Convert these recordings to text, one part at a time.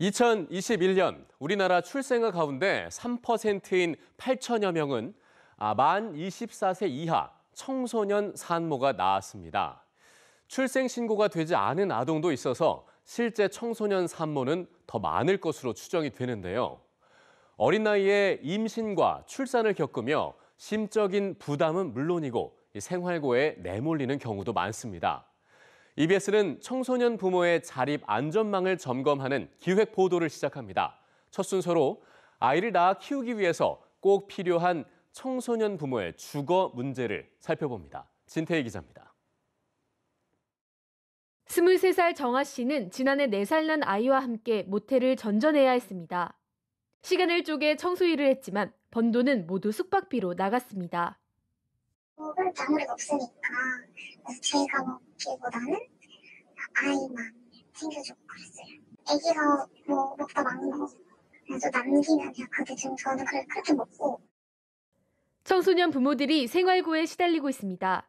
2021년 우리나라 출생아 가운데 3%인 8천여 명은 아, 만 24세 이하 청소년 산모가 낳았습니다. 출생 신고가 되지 않은 아동도 있어서 실제 청소년 산모는 더 많을 것으로 추정이 되는데요. 어린 나이에 임신과 출산을 겪으며 심적인 부담은 물론이고 생활고에 내몰리는 경우도 많습니다. EBS는 청소년 부모의 자립 안전망을 점검하는 기획 보도를 시작합니다. 첫 순서로 아이를 낳아 키우기 위해서 꼭 필요한 청소년 부모의 주거 문제를 살펴봅니다. 진태희 기자입니다. 23살 정아 씨는 지난해 4살 난 아이와 함께 모텔을 전전해야 했습니다. 시간을 쪼개 청소일을 했지만 번 돈은 모두 숙박비로 나갔습니다. 수업을 아무래도 없으니까 그래서 저가 먹기보다는 아이만 챙겨주고 그랬어요. 아기가 뭐 먹다 많고 그래서 남기면 그냥 그게 좀 저는 그렇게 먹고 청소년 부모들이 생활고에 시달리고 있습니다.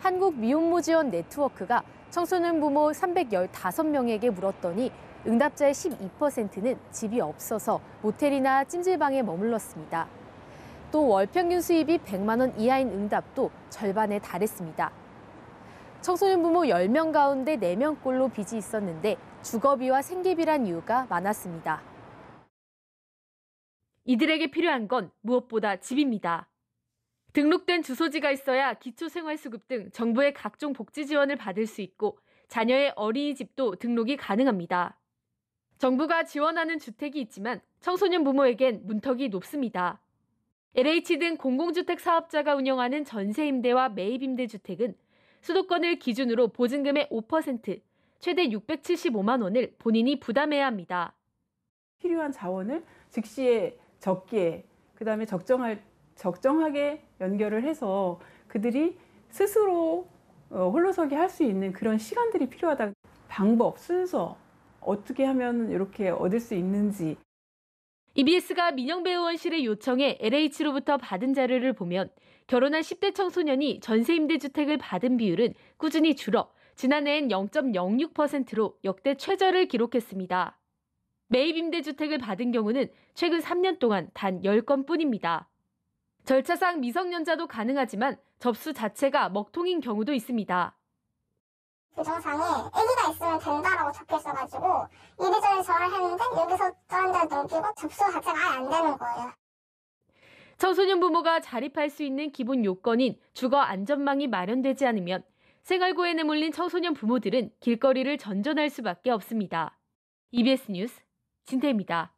한국 미혼모 지원 네트워크가 청소년 부모 315명에게 물었더니 응답자의 12%는 집이 없어서 모텔이나 찜질방에 머물렀습니다. 또 월평균 수입이 100만 원 이하인 응답도 절반에 달했습니다. 청소년 부모 10명 가운데 4명꼴로 빚이 있었는데 주거비와 생계비란 이유가 많았습니다. 이들에게 필요한 건 무엇보다 집입니다. 등록된 주소지가 있어야 기초생활수급 등 정부의 각종 복지 지원을 받을 수 있고 자녀의 어린이집도 등록이 가능합니다. 정부가 지원하는 주택이 있지만 청소년 부모에겐 문턱이 높습니다. LH 등 공공주택 사업자가 운영하는 전세임대와 매입임대주택은 수도권을 기준으로 보증금의 5%, 최대 675만 원을 본인이 부담해야 합니다. 필요한 자원을 즉시에 적게, 그 다음에 적정할, 적정하게 연결을 해서 그들이 스스로 어, 홀로서기 할 수 있는 그런 시간들이 필요하다. 방법, 순서, 어떻게 하면 이렇게 얻을 수 있는지. EBS가 민영배우원실의 요청에 LH로부터 받은 자료를 보면 결혼한 10대 청소년이 전세 임대주택을 받은 비율은 꾸준히 줄어 지난해엔 0.06%로 역대 최저를 기록했습니다. 매입 임대주택을 받은 경우는 최근 3년 동안 단 10건 뿐입니다. 절차상 미성년자도 가능하지만 접수 자체가 먹통인 경우도 있습니다. 규정상에 그 아기가 있으면 된다라고 적혀 있어가지고 이리저리 저를 했는데 여기서 저를 시간고 접수 자 아예 안 되는 거예요. 청소년 부모가 자립할 수 있는 기본 요건인 주거 안전망이 마련되지 않으면 생활고에내 몰린 청소년 부모들은 길거리를 전전할 수밖에 없습니다. EBS 뉴스 진태입니다.